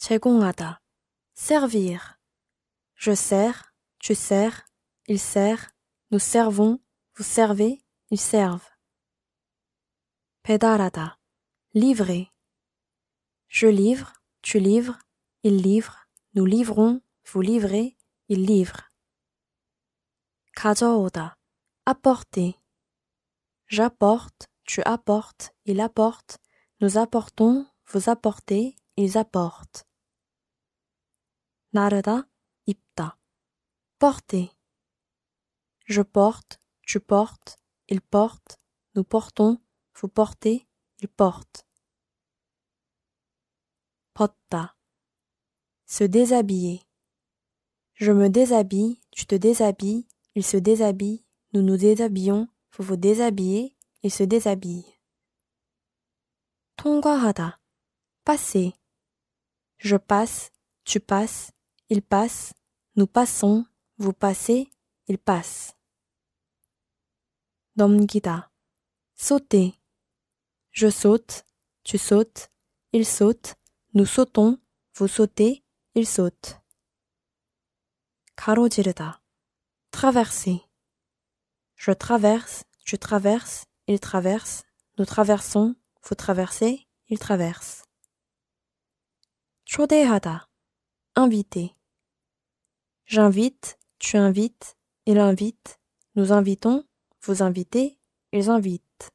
제공하다. servir. Je sers, tu sers, il sert, nous servons, vous servez, ils servent. 배달하다. livrer. Je livre, tu livres, il livre, nous livrons, vous livrez, il livre. 가져오다. apporter. J'apporte, tu apportes, il apporte, nous apportons, vous apportez, ils apportent. Narada, ipta, Porter. Je porte, tu portes, il porte, nous portons, vous portez, il porte. Potta. Se déshabiller. Je me déshabille, tu te déshabilles, il se déshabille, nous nous déshabillons, vous vous déshabillez, il se déshabille. Tongarada, passer. Je passe, tu passes, il passe, nous passons, vous passez, il passe. Domngita Sauter. Je saute, tu sautes, il saute, nous sautons, vous sautez, il saute. Karojirda. Traverser. Je traverse, tu traverses, il traverse, nous traversons, vous traversez, il traverse. Chodehada. Inviter. J'invite, tu invites, il invite, nous invitons, vous invitez, ils invitent.